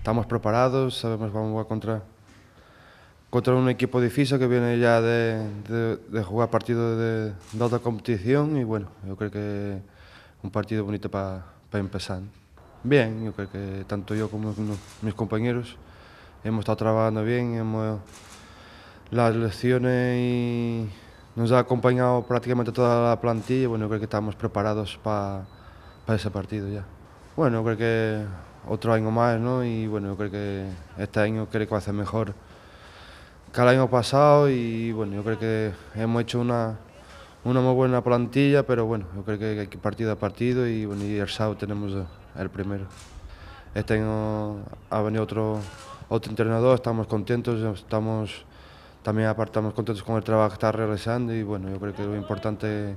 estamos preparados, sabemos vamos a contra, contra un equipo difícil que viene ya de, de, jugar partidos de, de, alta competición y bueno, yo creo que un partido bonito para empezar. Bien, yo creo que tanto yo como mis compañeros hemos estado trabajando bien, hemos, las lecciones y nos ha acompañado prácticamente toda la plantilla y bueno, yo creo que estamos preparados para ese partido ya. Bueno, creo que otro año más, ¿no? Y bueno, yo creo que este año creo que va a ser mejor que el año pasado y bueno, yo creo que hemos hecho una, una muy buena plantilla, pero bueno, yo creo que hay partido a partido y bueno, el sábado tenemos el primero. Este año ha venido otro, otro entrenador, estamos contentos, estamos también apartamos contentos con el trabajo que está realizando y bueno, yo creo que lo importante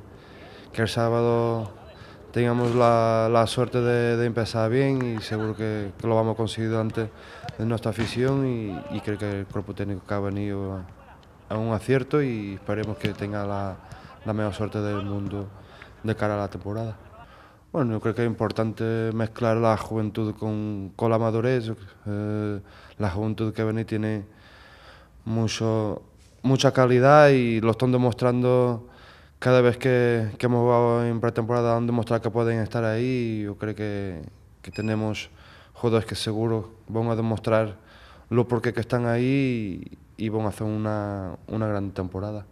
que el sábado tengamos la, suerte de, empezar bien y seguro que, lo vamos a conseguir durante nuestra afición y, creo que el cuerpo técnico que ha venido a, un acierto y esperemos que tenga la, mejor suerte del mundo de cara a la temporada. Bueno, yo creo que es importante mezclar la juventud con, con la madurez. Eh, la juventud que viene tiene mucho, mucha calidad y lo están demostrando cada vez que, hemos jugado en pretemporada han demostrado que pueden estar ahí yo creo que, tenemos jugadores que seguro van a demostrar lo por qué que están ahí y, van a hacer una gran temporada.